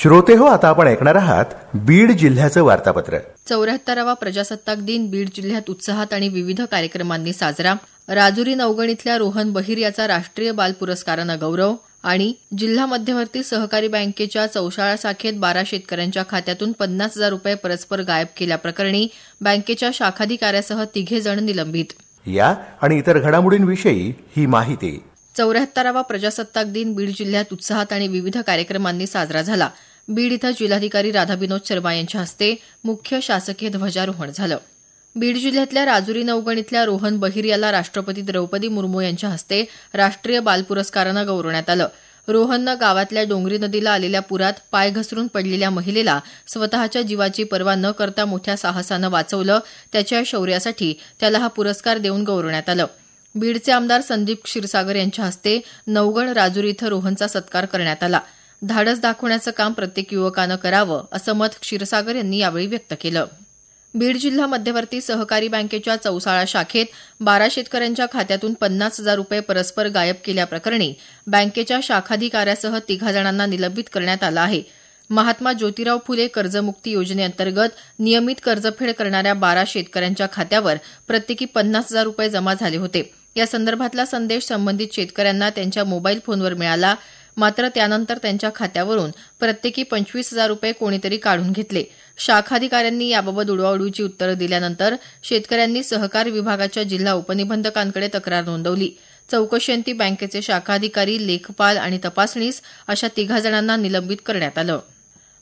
श्रोते हो आता आपण ऐकणार आहात बीड जिल्ह्याचं वार्तापत्र चौऱ्याहत्तरावा प्रजासत्ताक दिन बीड जिल्ह्यात उत्साहात आणि विविध कार्यक्रमांनी साजरा राजुरी नवगण इथल्या रोहन बहिर याचा राष्ट्रीय बाल पुरस्कारानं गौरव आणि जिल्हा मध्यवर्ती सहकारी बँकेच्या चौशाळा शाखेत बारा शेतकऱ्यांच्या खात्यातून पन्नास हजार रुपये परस्पर गायब केल्याप्रकरणी बँकेच्या शाखाधिकाऱ्यासह तिघे जण निलंबित या आणि इतर घडामोडींविषयी ही माहिती चौऱ्याहत्तरावा प्रजासत्ताक दिन बीड जिल्ह्यात उत्साहात आणि विविध कार्यक्रमांनी साजरा झाला बीड इथं जिल्हाधिकारी राधाविनोद शर्मा यांच्या हस्ते मुख्य शासकीय ध्वजारोहण झालं बीड जिल्ह्यातल्या राजुरी नवगण इथल्या रोहन बहिर याला राष्ट्रपती द्रौपदी मुर्मू यांच्या हस्ते राष्ट्रीय बाल पुरस्कारानं गौरवण्यात आलं रोहननं गावातल्या डोंगरी नदीला आलेल्या पुरात पाय घसरून पडलेल्या महिलेला स्वतःच्या जीवाची पर्वा न करता मोठ्या साहसानं वाचवलं त्याच्या शौर्यासाठी त्याला हा पुरस्कार देऊन गौरवण्यात आलं बीडचे आमदार संदीप क्षीरसागर यांच्या हस्ते नवगण राजुरी इथं रोहनचा सत्कार करण्यात आला धाडस दाखवण्याचं काम प्रत्येक युवकानं करावं असं मत क्षीरसागर यांनी यावेळी व्यक्त केलं बीड जिल्हा मध्यवर्ती सहकारी बँकेच्या चौसाळा शाखेत बारा शेतकऱ्यांच्या खात्यातून पन्नास हजार रुपये परस्पर गायब केल्याप्रकरणी बँकेच्या शाखाधिकाऱ्यासह तिघा जणांना निलंबित करण्यात आलं आहे महात्मा ज्योतिराव फुले कर्जमुक्ती योजनेअंतर्गत नियमित कर्जफेड करणाऱ्या बारा शेतकऱ्यांच्या खात्यावर प्रत्येकी पन्नास हजार रुपये जमा झाले होते या संदर्भातला संदेश संबंधित शेतकऱ्यांना त्यांच्या मोबाईल फोनवर मिळाला मात्र त्यानंतर त्यांच्या खात्यावरून प्रत्येकी पंचवीस हजार रुपये कोणीतरी काढून घेतले शाखाधिकाऱ्यांनी याबाबत उडवाउडवीची उत्तरं दिल्यानंतर शेतकऱ्यांनी सहकार विभागाच्या जिल्हा उपनिबंधकांकडे तक्रार नोंदवली चौकशीअंती बँकेचे शाखाधिकारी लेखपाल आणि तपासणीस अशा तिघा जणांना निलंबित करण्यात आलं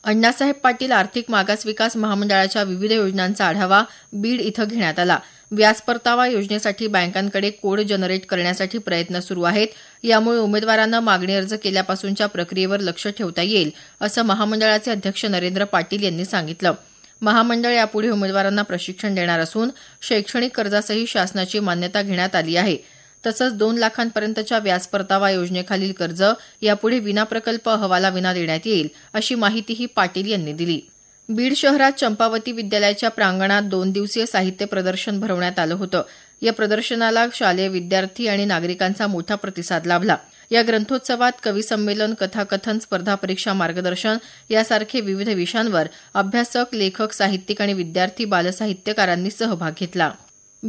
अण्णासाहेब पाटील आर्थिक मागास विकास महामंडळाच्या विविध योजनांचा आढावा बीड इथं घेण्यात आला व्याज परतावा योजनेसाठी बँकांकडे कोड जनरेट करण्यासाठी प्रयत्न सुरू आहेत यामुळे उमेदवारांना मागणी अर्ज केल्यापासूनच्या प्रक्रियेवर लक्ष ठेवता येईल असं महामंडळाचे अध्यक्ष नरेंद्र पाटील यांनी सांगितलं महामंडळ यापुढे उमेदवारांना प्रशिक्षण देणार असून शैक्षणिक कर्जासही शासनाची मान्यता घेण्यात आली आहे तसंच दोन लाखांपर्यंतच्या व्याज परतावा योजनेखालील कर्ज यापुढे विनाप्रकल्प प्रकल्प अहवालाविना देण्यात येईल अशी माहितीही पाटील यांनी दिली बीड शहरात चंपावती विद्यालयाच्या प्रांगणात दोन दिवसीय साहित्य प्रदर्शन भरवण्यात आलं होतं या प्रदर्शनाला शालेय विद्यार्थी आणि नागरिकांचा मोठा प्रतिसाद लाभला या ग्रंथोत्सवात कविसंमेलन कथाकथन स्पर्धा परीक्षा मार्गदर्शन यासारखे विविध विषयांवर अभ्यासक लेखक साहित्यिक आणि विद्यार्थी बालसाहित्यकारांनी सहभाग घेतला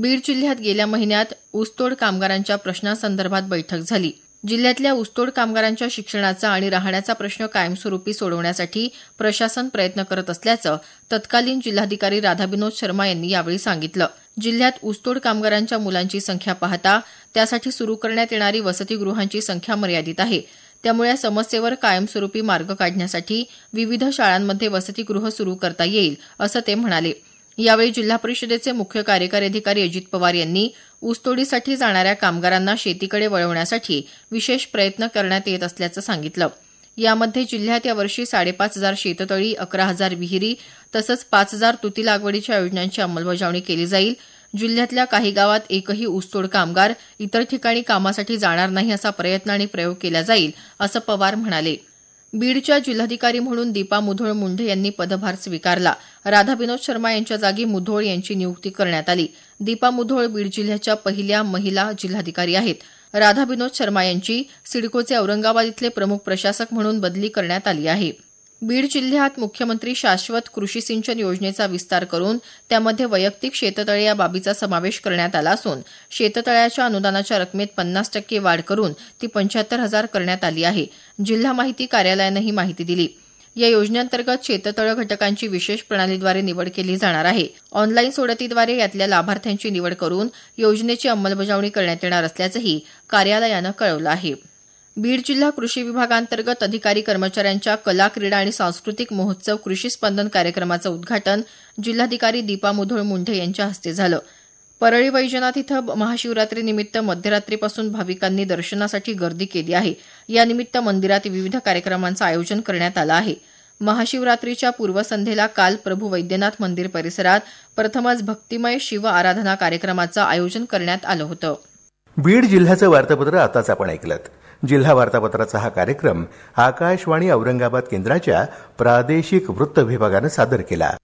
बीड जिल्ह्यात गेल्या महिन्यात ऊसतोड कामगारांच्या प्रश्नांसंदर्भात बैठक झाली जिल्ह्यातल्या ऊसतोड कामगारांच्या शिक्षणाचा आणि राहण्याचा प्रश्न कायमस्वरूपी सोडवण्यासाठी प्रशासन प्रयत्न करत असल्याचं तत्कालीन जिल्हाधिकारी राधाविनोद शर्मा यांनी यावेळी सांगितलं जिल्ह्यात ऊसतोड कामगारांच्या मुलांची संख्या पाहता त्यासाठी सुरू करण्यात येणारी वसतिगृहांची संख्या मर्यादित आहे त्यामुळे या समस्येवर कायमस्वरूपी मार्ग काढण्यासाठी विविध शाळांमध्ये वसतिगृह सुरू करता येईल असं ते म्हणाले यावेळी जिल्हा परिषदेचे मुख्य कार्यकारी अधिकारी अजित पवार यांनी ऊसतोडीसाठी जाणाऱ्या कामगारांना शेतीकडे वळवण्यासाठी विशेष प्रयत्न करण्यात येत असल्याचं सांगितलं यामध्ये जिल्ह्यात यावर्षी साडेपाच हजार शेततळी अकरा हजार विहिरी तसंच पाच हजार तुती लागवडीच्या योजनांची अंमलबजावणी केली जाईल जिल्ह्यातल्या काही गावात एकही ऊसतोड कामगार इतर ठिकाणी कामासाठी जाणार नाही असा प्रयत्न आणि प्रयोग केला जाईल असं पवार म्हणाले बीडच्या जिल्हाधिकारी म्हणून दीपा मुधोळ मुंढे यांनी पदभार स्वीकारला राधा विनोद शर्मा यांच्या जागी मुधोळ यांची नियुक्ती करण्यात आली दीपा मुधोळ बीड जिल्ह्याच्या पहिल्या महिला जिल्हाधिकारी आहेत राधा विनोद शर्मा यांची सिडकोचे औरंगाबाद इथले प्रमुख प्रशासक म्हणून बदली करण्यात आली आहे बीड जिल्ह्यात मुख्यमंत्री शाश्वत कृषी सिंचन योजनेचा विस्तार करून त्यामध्ये वैयक्तिक शेततळे या बाबीचा समावेश करण्यात आला असून शेततळ्याच्या अनुदानाच्या रकमेत पन्नास टक्के वाढ करून ती पंच्याहत्तर हजार करण्यात आली आहे जिल्हा माहिती कार्यालयानं ही माहिती दिली या योजनेअंतर्गत शेततळ घटकांची विशेष प्रणालीद्वारे निवड केली जाणार आहे ऑनलाईन सोडतीद्वारे यातल्या लाभार्थ्यांची निवड करून योजनेची अंमलबजावणी करण्यात येणार असल्याचंही कार्यालयानं कळवलं आहे बीड जिल्हा कृषी विभागांतर्गत अधिकारी कर्मचाऱ्यांच्या कला क्रीडा आणि सांस्कृतिक महोत्सव कृषी स्पंदन कार्यक्रमाचं उद्घाटन जिल्हाधिकारी दीपा मुधोळ मुंढे यांच्या हस्ते झालं परळी वैजनाथ इथं महाशिवरात्रीनिमित्त मध्यरात्रीपासून भाविकांनी दर्शनासाठी गर्दी केली आहे यानिमित्त मंदिरात विविध कार्यक्रमांचं आयोजन करण्यात आलं आहे महाशिवरात्रीच्या पूर्वसंध्येला काल प्रभू वैद्यनाथ मंदिर परिसरात प्रथमच भक्तिमय शिव आराधना कार्यक्रमाचं आयोजन करण्यात आलं होतं बीड जिल्ह्याचं वार्तापत्र आताच आपण ऐकलं जिल्हा वार्तापत्राचा हा कार्यक्रम आकाशवाणी औरंगाबाद केंद्राच्या प्रादेशिक वृत्त विभागानं सादर केला